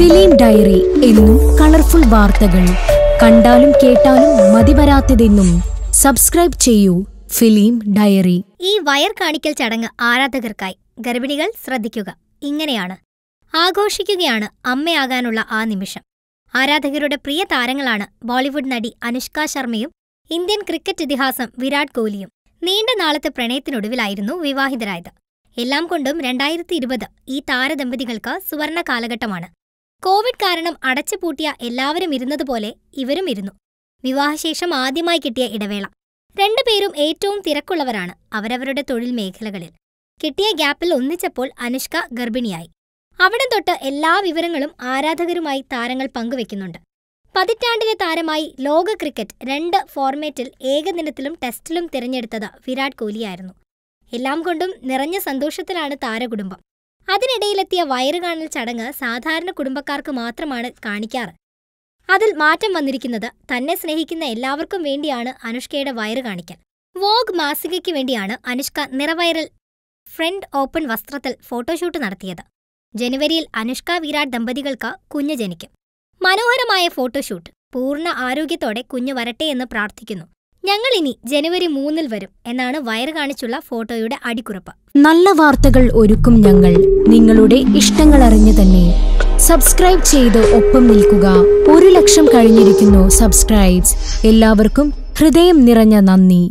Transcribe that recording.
film diary എന്നും colourful വാർത്തകൾ കണ്ടാലും കേട്ടാലും വരാത്തതെന്നും സബ്സ്ക്രൈബ് ചെയ്യൂ ഫിലിം ഡയറി ഈ വയർ കാണിക്കൽ ചടങ്ങ് ആരാധകർക്കായി ഗർഭിണികൾ ശ്രദ്ധിക്കുക ഇങ്ങനെയാണ് ആഘോഷിക്കുകയാണ് അമ്മയാകാനുള്ള ആ നിമിഷം ആരാധകരുടെ പ്രിയ താരങ്ങളാണ് ബോളിവുഡ് നടി അനുഷ്ക ശർമ്മയും ഇന്ത്യൻ ക്രിക്കറ്റ് ഇതിഹാസം വിരാട് കോഹ്ലിയും നീണ്ട നാളത്തെ പ്രണയത്തിനൊടുവിലായിരുന്നു വിവാഹിതരായത് എല്ലാം കൊണ്ടും രണ്ടായിരത്തി ഇരുപത് ഈ താരദമ്പതികൾക്ക് സുവർണ കാലഘട്ടമാണ് കോവിഡ് കാരണം അടച്ചുപൂട്ടിയ എല്ലാവരും ഇരുന്നതുപോലെ ഇവരും ഇരുന്നു വിവാഹശേഷം ആദ്യമായി കിട്ടിയ ഇടവേള രണ്ടുപേരും ഏറ്റവും തിരക്കുള്ളവരാണ് അവരവരുടെ തൊഴിൽ മേഖലകളിൽ കിട്ടിയ ഗ്യാപ്പിൽ ഒന്നിച്ചപ്പോൾ അനുഷ്ക ഗർഭിണിയായി അവിടെ തൊട്ട് എല്ലാ വിവരങ്ങളും ആരാധകരുമായി താരങ്ങൾ പങ്കുവെക്കുന്നുണ്ട് പതിറ്റാണ്ടിലെ താരമായി ലോക ക്രിക്കറ്റ് രണ്ട് ഫോർമാറ്റിൽ ഏകദിനത്തിലും ടെസ്റ്റിലും തിരഞ്ഞെടുത്തത് വിരാട് കോഹ്ലിയായിരുന്നു എല്ലാം കൊണ്ടും നിറഞ്ഞ സന്തോഷത്തിലാണ് താരകുടുംബം അതിനിടയിലെത്തിയ വയറ് കാണൽ ചടങ്ങ് സാധാരണ കുടുംബക്കാർക്ക് മാത്രമാണ് കാണിക്കാറ് അതിൽ മാറ്റം വന്നിരിക്കുന്നത് തന്നെ സ്നേഹിക്കുന്ന എല്ലാവർക്കും വേണ്ടിയാണ് അനുഷ്കയുടെ വയറ് കാണിക്കൽ വോഗ് മാസികയ്ക്ക് വേണ്ടിയാണ് അനുഷ്ക നിറവയറിൽ ഫ്രണ്ട് ഓപ്പൺ വസ്ത്രത്തിൽ ഫോട്ടോഷൂട്ട് നടത്തിയത് ജനുവരിയിൽ അനുഷ്ക വിരാട് ദമ്പതികൾക്ക് കുഞ്ഞ് ജനിക്കും മനോഹരമായ ഫോട്ടോഷൂട്ട് പൂർണ്ണ ആരോഗ്യത്തോടെ കുഞ്ഞ് വരട്ടെ എന്ന് പ്രാർത്ഥിക്കുന്നു ഞങ്ങൾ ഇനി ജനുവരി മൂന്നിൽ വരും എന്നാണ് വയർ കാണിച്ചുള്ള ഫോട്ടോയുടെ അടിക്കുറിപ്പ് നല്ല വാർത്തകൾ ഒരുക്കും ഞങ്ങൾ നിങ്ങളുടെ ഇഷ്ടങ്ങൾ അറിഞ്ഞു തന്നെ സബ്സ്ക്രൈബ് ചെയ്ത് ഒപ്പം നിൽക്കുക ഒരു ലക്ഷം കഴിഞ്ഞിരിക്കുന്നു സബ്സ്ക്രൈബ്സ് എല്ലാവർക്കും ഹൃദയം നിറഞ്ഞ നന്ദി